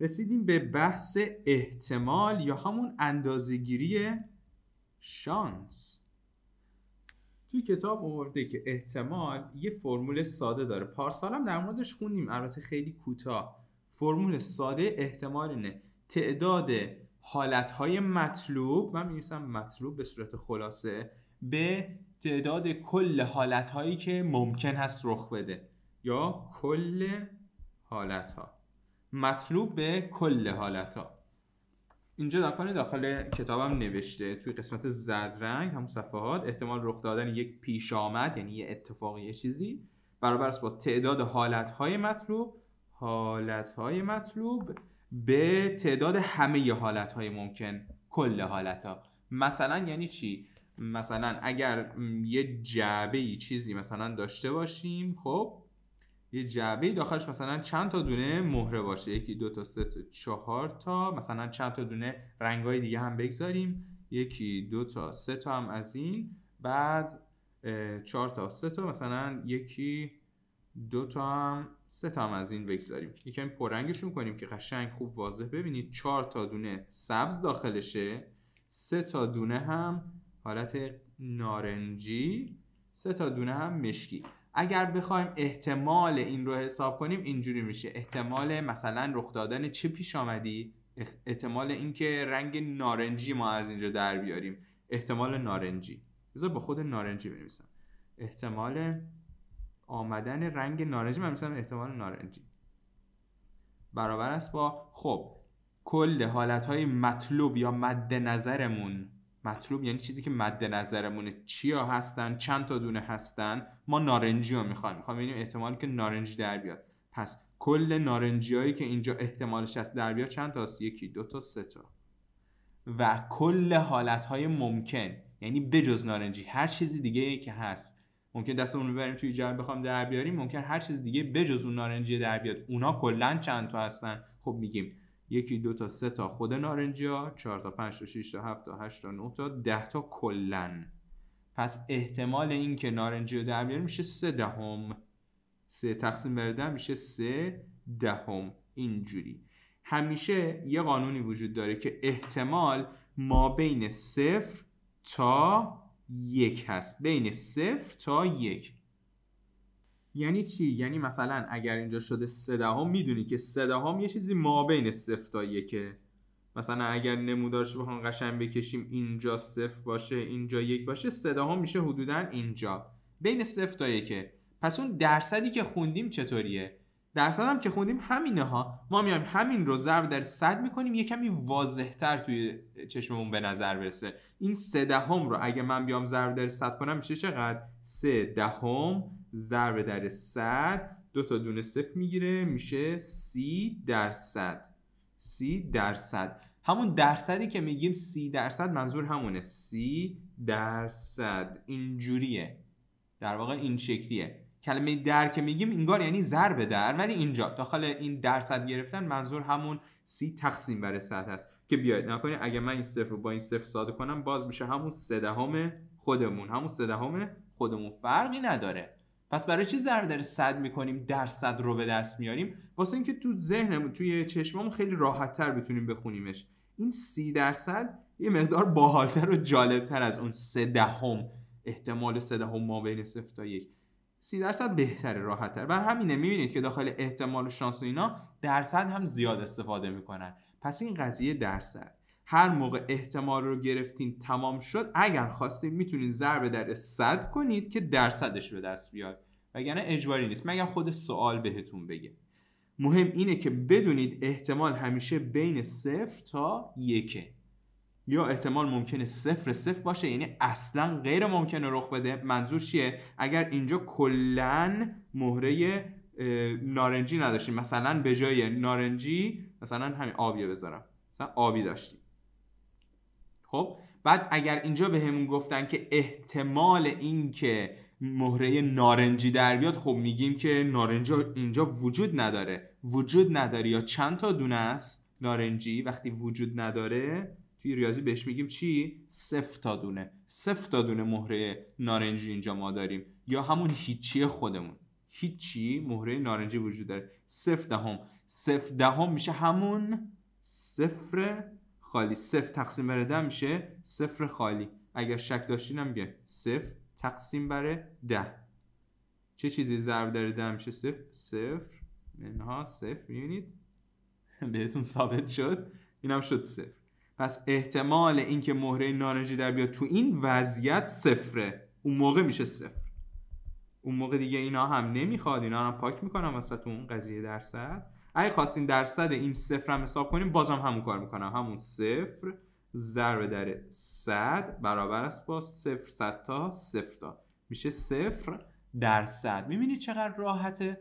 رسیدیم به بحث احتمال یا همون اندازهگیری شانس توی کتاب آورده که احتمال یه فرمول ساده داره هم در موردش خوندیم البته خیلی کوتاه فرمول ساده احتمال اینه تعداد حالتهای مطلوب من میمیسم مطلوب به صورت خلاصه به تعداد کل حالتهایی که ممکن هست رخ بده یا کل حالتها مطلوب به کل حالت ها اینجا داکان داخل کتابم نوشته توی قسمت زرد رنگ هم صفحات احتمال رخ دادن یک پیش آمد یعنی یه اتفاق یه چیزی برابر است با تعداد حالت های مطلوب حالت های مطلوب به تعداد همه حالت های ممکن کل حالت ها مثلا یعنی چی مثلا اگر یه جعبه ای چیزی مثلا داشته باشیم خب یه جعبه داخلش مثلا چند تا دونه مهره باشه یکی دو تا سه تا چهار تا مثلا چند تا دونه رنگای دیگه هم بگذاریم یکی دو تا سه تا هم از این بعد چهار تا سه تا مثلا یکی دو تا هم سه تا هم از این بگذاریم یکم پررنگشون کنیم که قشنگ خوب واضح ببینید چهار تا دونه سبز داخلشه سه تا دونه هم حالت نارنجی سه تا دونه هم مشکی اگر بخوایم احتمال این رو حساب کنیم اینجوری میشه احتمال مثلا رخ دادن چه پیش آمدی احتمال اینکه رنگ نارنجی ما از اینجا در بیاریم احتمال نارنجی بذار با خود نارنجی بنویسم احتمال آمدن رنگ نارنجی من مثلا احتمال نارنجی برابر است با خب کل حالت های مطلوب یا مد نظرمون مطلوب یعنی چیزی که مد نظرمونه چیا هستن چند تا دونه هستن ما نارنجی رو میخوایم میخوایم ببینیم احتمالی که نارنجی در بیاد پس کل نارنجی هایی که اینجا احتمالش هست در بیاد چند تاست یکی دو تا سه تا و کل حالت های ممکن یعنی بجز نارنجی هر چیزی دیگه که هست ممکن دستمون رو ببریم توی جمع بخوام در بیاریم ممکن هر چیز دیگه بجز اون نارنجی در بیاد اونا کلا چند تا هستن خب میگیم یکی دو تا سه تا خود نارنجی ها چهار تا پنج تا شیش تا هفت تا هشت تا نه تا ده تا کلن پس احتمال این که نارنجی رو در بیاریم میشه سه دهم سه تقسیم بر میشه سه دهم اینجوری همیشه یه قانونی وجود داره که احتمال ما بین صفر تا یک هست بین صفر تا یک یعنی چی یعنی مثلا اگر اینجا شده سه میدونی که سه دهم یه چیزی بین صفر تا یکه مثلا اگر نمودارش بخوام قشنگ بکشیم اینجا صفر باشه اینجا یک باشه سه دهم میشه حدودا اینجا بین صفر تا یکه پس اون درصدی که خوندیم چطوریه درصد هم که خوندیم همینه ها ما میایم همین رو ضرب در صد میکنیم یه کمی واضحتر توی چشممون به نظر برسه این سه دهم رو اگه من بیام ضرب صد کنم میشه چقدر سه دهم ضرب در صد دو تا دونه صفر میگیره میشه سی درصد سی درصد همون درصدی که میگیم سی درصد منظور همونه سی درصد اینجوریه در واقع این شکلیه کلمه در که میگیم اینگار یعنی ضرب در ولی اینجا داخل این درصد گرفتن منظور همون سی تقسیم بر صد هست که بیاید نکنید اگه من این صفر رو با این صفر ساده کنم باز میشه همون سه دهم خودمون همون سه خودمون فرقی نداره پس برای چی ضرر صد میکنیم درصد رو به دست میاریم واسه اینکه تو ذهنمون توی چشممون خیلی راحت تر بتونیم بخونیمش این سی درصد یه مقدار باحالتر و جالبتر از اون سه دهم احتمال سه دهم ما بین صفر تا یک سی درصد بهتره راحتتر بر همینه میبینید که داخل احتمال و شانس و اینا درصد هم زیاد استفاده میکنن پس این قضیه درصد هر موقع احتمال رو گرفتین تمام شد اگر خواستین میتونین ضربه در صد کنید که درصدش به دست بیاد وگرنه اجباری نیست مگر خود سوال بهتون بگه مهم اینه که بدونید احتمال همیشه بین صفر تا یکه یا احتمال ممکنه صفر صفر باشه یعنی اصلا غیر ممکنه رخ بده منظور چیه اگر اینجا کلا مهره نارنجی نداشتیم مثلا به جای نارنجی مثلا همین آبیه بذارم مثلا آبی داشتیم خب بعد اگر اینجا به همون گفتن که احتمال این که مهره نارنجی در بیاد خب میگیم که نارنجی اینجا وجود نداره وجود نداره یا چند تا دونه است نارنجی وقتی وجود نداره توی ریاضی بهش میگیم چی صفر تا دونه صفر تا دونه مهره نارنجی اینجا ما داریم یا همون هیچی خودمون هیچی مهره نارنجی وجود داره صفر دهم صفر دهم میشه همون صفر خالی صفر تقسیم بر ده میشه صفر خالی اگر شک داشتین هم صفر تقسیم بر ده چه چیزی ضرب در ده میشه صفر صفر اینها صفر میبینید بهتون ثابت شد اینم شد صفر پس احتمال اینکه مهره نارنجی در بیاد تو این وضعیت صفره اون موقع میشه صفر اون موقع دیگه اینا هم نمیخواد اینا هم پاک میکنم وسط اون قضیه درصد اگه خواستین درصد این صفر هم حساب کنیم بازم همون کار میکنم همون صفر ضرب در صد برابر است با صفر صد تا صفر تا میشه صفر درصد میبینید چقدر راحته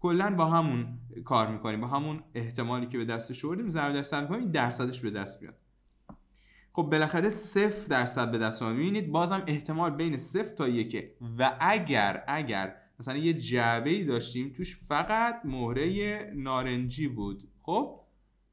کلا با همون کار میکنیم با همون احتمالی که به دست آوردیم ضرب در صد میکنیم درصدش به دست میاد خب بالاخره صفر درصد به دست اومد میبینید بازم احتمال بین صفر تا یکه و اگر اگر مثلا یه جعبه ای داشتیم توش فقط مهره نارنجی بود خب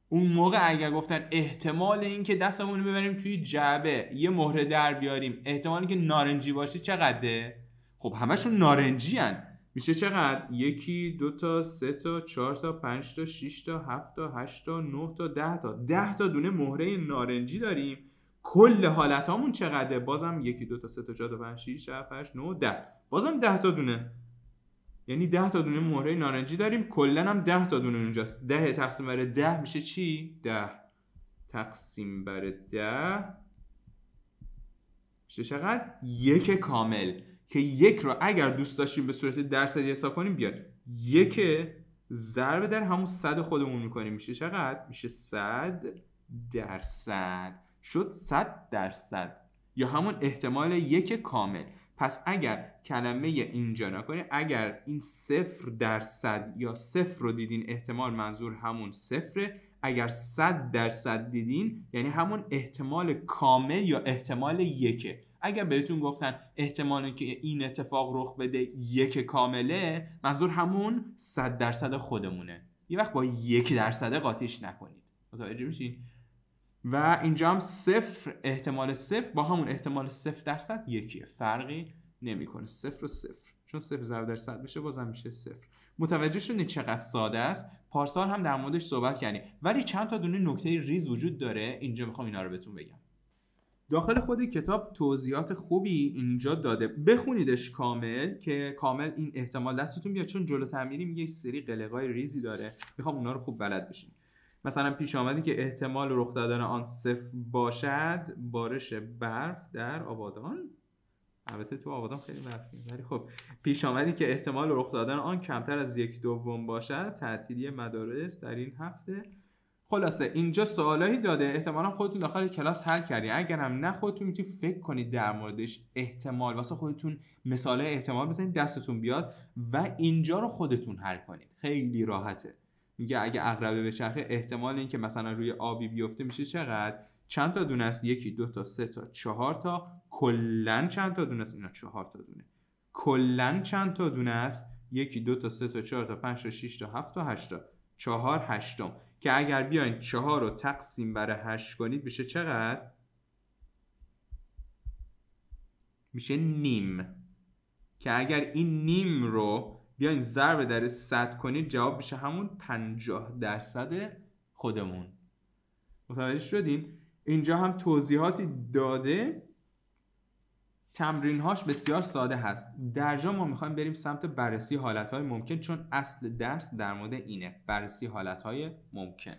اون موقع اگر گفتن احتمال اینکه دستمون ببریم توی جعبه یه مهره در بیاریم احتمالی که نارنجی باشه چقدره خب همشون نارنجی هن. میشه چقدر یکی دو تا سه تا چهار تا پنج تا شش تا هفت تا هشت تا نه تا ده تا ده تا دونه مهره نارنجی داریم کل حالتامون چقدره بازم یکی دو تا سه تا چهار تا پنج شش هفت هشت نه ده بازم ده تا دونه یعنی 10 تا دونه مهره نارنجی داریم کلا هم 10 تا دونه اونجاست 10 تقسیم بر 10 میشه چی 10 تقسیم بر 10 میشه چقدر یک کامل که یک رو اگر دوست داشتیم به صورت درصدی حساب کنیم بیاد یک ضرب در همون صد خودمون میکنیم میشه چقدر میشه صد درصد شد صد درصد یا همون احتمال یک کامل پس اگر کلمه اینجا نکنید اگر این صفر درصد یا صفر رو دیدین احتمال منظور همون صفره اگر صد درصد دیدین یعنی همون احتمال کامل یا احتمال یکه اگر بهتون گفتن احتمال که این اتفاق رخ بده یک کامله منظور همون صد درصد خودمونه یه وقت با یک درصد قاطیش نکنید متوجه میشین و اینجا هم صفر احتمال صفر با همون احتمال صفر درصد یکیه فرقی نمیکنه صفر و صفر چون صفر ضرب در صد بشه بازم میشه صفر متوجه شدین چقدر ساده است پارسال هم در موردش صحبت کردیم ولی چند تا دونه نکته ریز وجود داره اینجا میخوام اینا رو بهتون بگم داخل خود کتاب توضیحات خوبی اینجا داده بخونیدش کامل که کامل این احتمال دستتون بیاد چون جلو تعمیری میگه سری قلقای ریزی داره میخوام اونا رو خوب بلد بشین مثلا پیش آمدی که احتمال رخ دادن آن صفر باشد بارش برف در آبادان البته تو آبادان خیلی برفی ولی خب پیش آمدی که احتمال رخ دادن آن کمتر از یک دوم باشد تعطیلی مدارس در این هفته خلاصه اینجا سوالایی داده احتمالا خودتون داخل کلاس حل کردی اگر هم نه خودتون میتونید فکر کنید در موردش احتمال واسه خودتون مثال احتمال بزنید دستتون بیاد و اینجا رو خودتون حل کنید خیلی راحته میگه اگه عقربه چرخه احتمال اینکه مثلا روی آبی بیفته میشه چقدر چند تا دونه است یکی دو تا سه تا چهار تا کلا چند تا دونه است اینا چهار تا دونه کلا چند تا دونه است یکی دو تا سه تا چهار تا پنج تا شش تا هفت تا هشت تا چهار هشتم که اگر بیاین چهار رو تقسیم بر هشت کنید میشه چقدر میشه نیم که اگر این نیم رو بیاین ضرب در صد کنید جواب میشه همون پنجاه درصد خودمون متوجه شدین اینجا هم توضیحاتی داده تمرین هاش بسیار ساده هست در جا ما میخوایم بریم سمت بررسی حالت های ممکن چون اصل درس در مورد اینه بررسی حالت های ممکن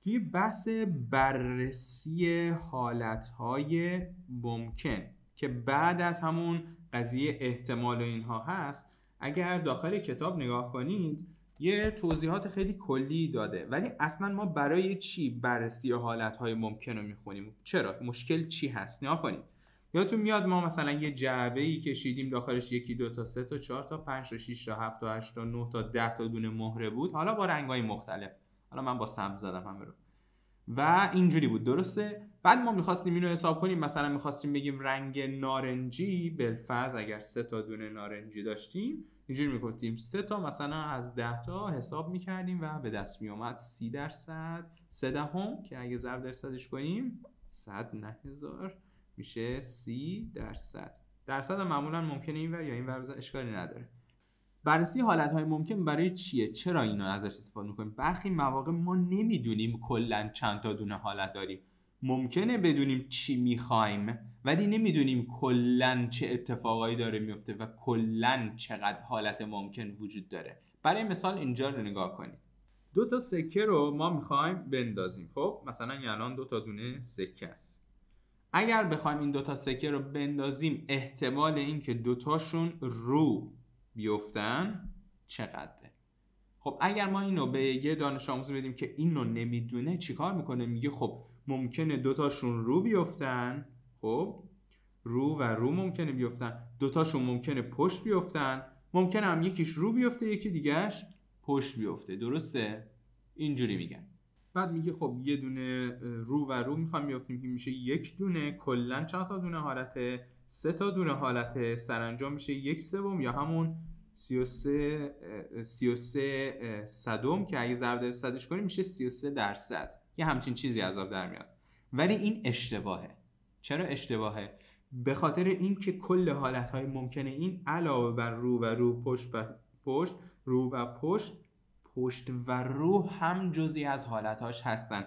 توی بحث بررسی حالت های ممکن که بعد از همون قضیه احتمال و اینها هست اگر داخل کتاب نگاه کنید یه توضیحات خیلی کلی داده ولی اصلا ما برای چی بررسی حالت های ممکن رو میخونیم چرا مشکل چی هست نگاه کنید یادتون میاد ما مثلا یه جعبه ای کشیدیم داخلش یکی دو تا سه تا چهار تا پنج تا شیش تا هفت تا هشت تا نه تا ده تا دونه مهره بود حالا با رنگ های مختلف حالا من با سبز زدم همه رو و اینجوری بود درسته بعد ما میخواستیم اینو حساب کنیم مثلا میخواستیم بگیم رنگ نارنجی بلفرز اگر سه تا دونه نارنجی داشتیم اینجوری میکنیم سه تا مثلا از ده تا حساب میکردیم و به دست میومد سی درصد سه دهم که اگه ضرب درصدش کنیم صد نه هزار میشه سی درصد درصد معمولا ممکنه این ور یا این ور اشکالی نداره بررسی حالت های ممکن برای چیه چرا اینا ازش استفاده میکنیم برخی مواقع ما نمیدونیم کلا چند تا دونه حالت داریم ممکنه بدونیم چی میخوایم ولی نمیدونیم کلا چه اتفاقایی داره میفته و کلا چقدر حالت ممکن وجود داره برای مثال اینجا رو نگاه کنید دو تا سکه رو ما میخوایم بندازیم خب مثلا الان دو تا دونه سکه است اگر بخوایم این دو تا سکه رو بندازیم احتمال اینکه دوتاشون رو بیفتن چقدره خب اگر ما اینو به یه دانش آموز بدیم که اینو نمیدونه چیکار میکنه میگه خب ممکنه دوتاشون رو بیفتن خب رو و رو ممکنه بیفتن دوتاشون ممکنه پشت بیفتن ممکنه هم یکیش رو بیفته یکی دیگهش پشت بیفته درسته اینجوری میگن بعد میگه خب یه دونه رو و رو میخوام بیافتیم که میشه یک دونه کلا چند تا دونه حالته سه تا دونه حالت سرانجام میشه یک سوم یا همون 33 صدم که اگه ضرب در صدش کنیم میشه 33 درصد یه همچین چیزی عذاب در میاد ولی این اشتباهه چرا اشتباهه به خاطر اینکه کل حالت های ممکنه این علاوه بر رو و رو پشت و پشت رو و پشت پشت و رو هم جزی از هاش هستن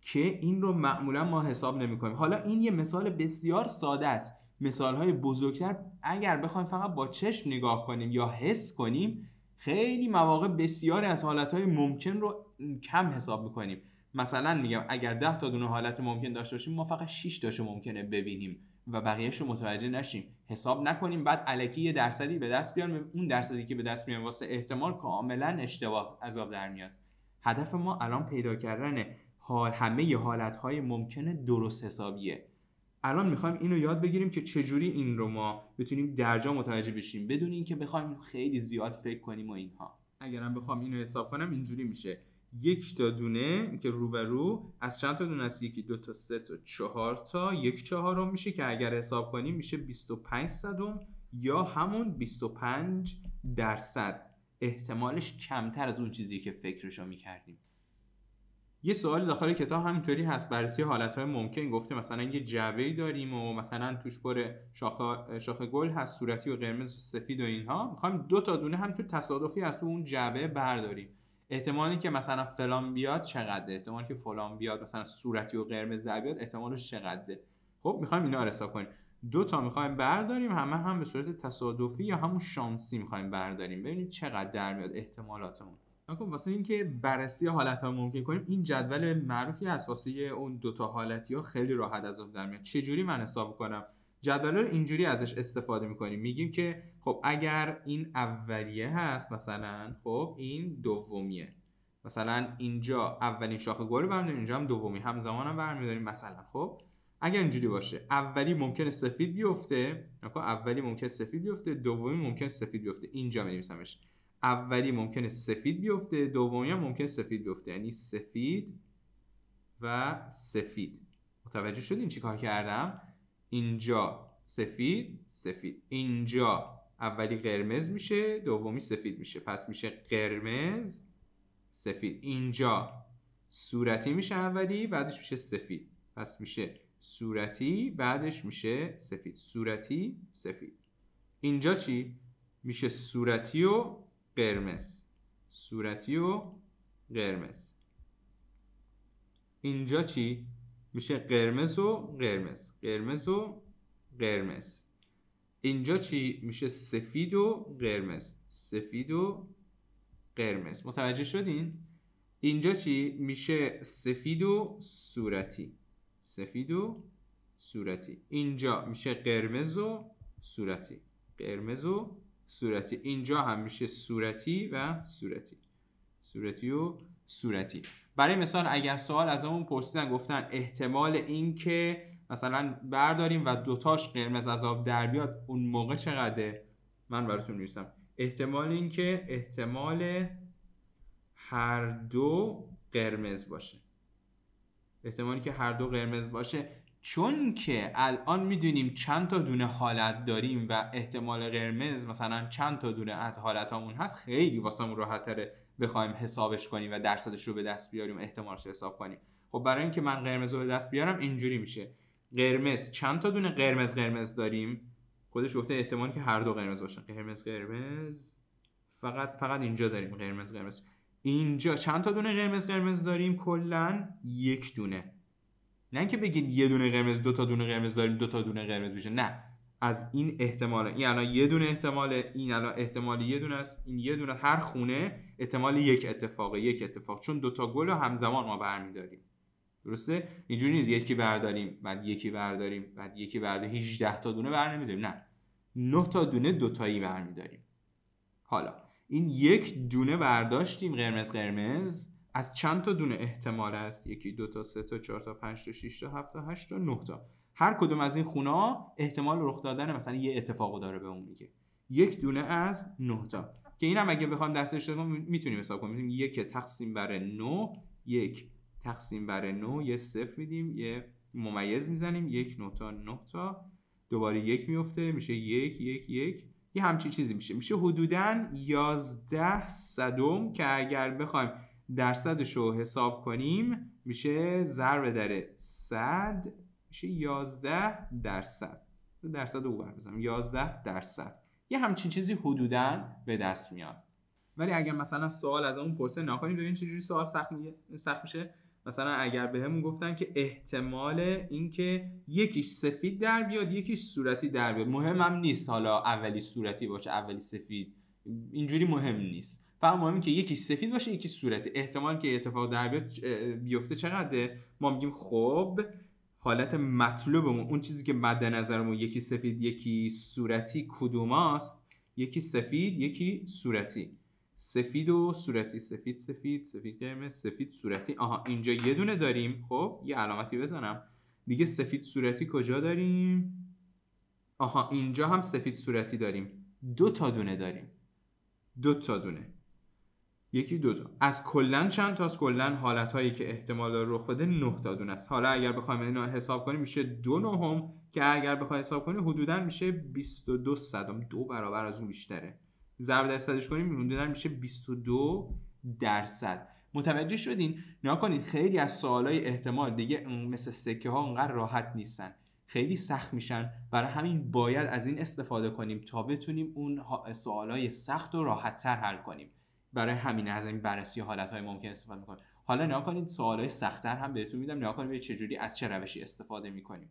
که این رو معمولا ما حساب نمی کنیم. حالا این یه مثال بسیار ساده است مثال های بزرگتر اگر بخوایم فقط با چشم نگاه کنیم یا حس کنیم خیلی مواقع بسیاری از حالت های ممکن رو کم حساب میکنیم مثلا میگم اگر 10 تا دونه حالت ممکن داشته باشیم ما فقط 6 تاشو ممکنه ببینیم و بقیهش رو متوجه نشیم حساب نکنیم بعد علکی یه درصدی به دست بیاریم اون درصدی که به دست میاریم واسه احتمال کاملا اشتباه عذاب در میاد هدف ما الان پیدا کردن حال همه حالت های ممکن درست حسابیه الان میخوایم اینو یاد بگیریم که چجوری این رو ما بتونیم درجا متوجه بشیم بدون اینکه بخوایم خیلی زیاد فکر کنیم و اینها اگرم بخوام اینو حساب کنم اینجوری میشه یک تا دونه که رو به رو از چند تا دونه است یکی دو تا سه تا چهار تا یک چهارم میشه که اگر حساب کنیم میشه 25 صدم یا همون 25 درصد احتمالش کمتر از اون چیزی که فکرشو میکردیم یه سوال داخل کتاب همینطوری هست بررسی حالتهای ممکن گفته مثلا یه جعبه داریم و مثلا توش پر شاخه, شاخه گل هست صورتی و قرمز و سفید و اینها میخوایم دو تا دونه هم تو تصادفی از تو اون جعبه برداریم احتمالی که مثلا فلان بیاد چقدره؟ احتمالی که فلان بیاد مثلا صورتی و قرمز در بیاد احتمالش چقدره خب میخوایم اینا رسا کنیم دو تا میخوایم برداریم همه هم به صورت تصادفی یا همون شانسی میخوایم برداریم ببینید چقدر در میاد احتمالاتمون نکن خب، واسه اینکه بررسی حالت ها ممکن کنیم این جدول معروفی از واسه اون دوتا حالتی ها خیلی راحت از آن در میاد چجوری من حساب کنم جدول رو اینجوری ازش استفاده میکنیم میگیم که خب اگر این اولیه هست مثلا خب این دومیه مثلا اینجا اولین شاخه گل رو برمیداریم اینجا هم دومی همزمان هم برمیداریم مثلا خب اگر اینجوری باشه اولی ممکن سفید بیفته اولی ممکن سفید بیفته دومی ممکن سفید بیفته اینجا می‌نویسمش اولی ممکنه سفید بیفته دومی هم ممکنه سفید بیفته یعنی سفید و سفید متوجه شدین چی کار کردم اینجا سفید سفید اینجا اولی قرمز میشه دومی سفید میشه پس میشه قرمز سفید اینجا صورتی میشه اولی بعدش میشه سفید پس میشه صورتی بعدش میشه سفید صورتی سفید اینجا چی میشه صورتی و قرمز صورتی و قرمز اینجا چی؟ میشه قرمز و قرمز قرمز و قرمز اینجا چی؟ میشه سفید و قرمز سفید و قرمز متوجه شدین؟ اینجا چی؟ میشه سفید و صورتی سفید و صورتی اینجا میشه قرمز و صورتی قرمز و صورتی اینجا هم میشه صورتی و صورتی صورتی و صورتی برای مثال اگر سوال از اون پرسیدن گفتن احتمال اینکه مثلا برداریم و دوتاش قرمز از آب در بیاد اون موقع چقدره من براتون میرسم احتمال اینکه احتمال هر دو قرمز باشه احتمالی که هر دو قرمز باشه چون که الان میدونیم چند تا دونه حالت داریم و احتمال قرمز مثلا چند تا دونه از حالتامون هست خیلی واسمون راحت تره بخوایم حسابش کنیم و درصدش رو به دست بیاریم احتمالش حساب کنیم خب برای اینکه من قرمز رو به دست بیارم اینجوری میشه قرمز چند تا دونه قرمز قرمز داریم خودش گفته احتمال که هر دو قرمز باشن قرمز قرمز فقط فقط اینجا داریم قرمز قرمز اینجا چند تا دونه قرمز قرمز داریم کلا یک دونه نه اینکه بگید یه دونه قرمز دو تا دونه قرمز داریم دو تا دونه قرمز میشه نه از این احتمال این الان یه دونه احتماله این الان احتمال یه دونه است این یه دونه هر خونه احتمال یک اتفاق یک اتفاق چون دوتا گل رو همزمان ما برمیداریم درسته اینجوری نیست یکی برداریم بعد یکی برداریم بعد یکی برداریم 18 تا دونه بر نمیداریم نه 9 تا دونه دو دوتایی برمیداریم حالا این یک دونه برداشتیم قرمز قرمز از چند تا دونه احتمال است یکی دو تا سه تا چهار تا پنج تا شش تا هفت تا هشت تا نه تا هر کدوم از این خونه احتمال رخ دادن مثلا یه اتفاقو داره به اون میگه یک دونه از نه تا که اینم اگه بخوام دستش کنم میتونیم حساب کنیم میتونیم یک تقسیم بر 9 یک تقسیم بر نه یه صفر میدیم یه ممیز میزنیم یک نه تا دوباره یک میفته میشه یک یک یک یه همچین چیزی میشه میشه حدودا 11 صدم که اگر بخوایم درصدش رو حساب کنیم میشه ضرب در 100 میشه 11 درصد درصد رو بزنم 11 درصد یه همچین چیزی حدودا به دست میاد ولی اگر مثلا سوال از اون پرسه نکنیم ببین چجوری سوال سخت, سخت میشه مثلا اگر بهمون به گفتن که احتمال اینکه یکیش سفید در بیاد یکیش صورتی در بیاد مهمم نیست حالا اولی صورتی باشه اولی سفید اینجوری مهم نیست فقط مهمه که یکی سفید باشه یکی صورتی احتمال که اتفاق در بیفته چقدره ما میگیم خب حالت مطلوبمون اون چیزی که مد نظرمون یکی سفید یکی صورتی کدوماست یکی سفید یکی صورتی سفید و صورتی سفید سفید سفید سفید صورتی آها اینجا یه دونه داریم خب یه علامتی بزنم دیگه سفید صورتی کجا داریم آها اینجا هم سفید صورتی داریم دو تا دونه داریم دو تا دونه یکی دو از کلا چند تا از کلا حالت هایی که احتمال داره رخ بده 9 تا دونه است حالا اگر بخوایم اینو حساب کنیم میشه دو نهم که اگر بخوای حساب کنیم حدودا میشه 22 صدم دو برابر از اون بیشتره ضرب درصدش کنیم حدودا میشه 22 درصد متوجه شدین نیا کنید خیلی از سوالای احتمال دیگه مثل سکه ها اونقدر راحت نیستن خیلی سخت میشن برای همین باید از این استفاده کنیم تا بتونیم اون سوالای سخت و راحت تر حل کنیم برای همین از این بررسی حالت های ممکن استفاده میکنه حالا نگاه کنید سوال های سختتر هم بهتون میدم نگاه کنید چه چجوری از چه روشی استفاده میکنیم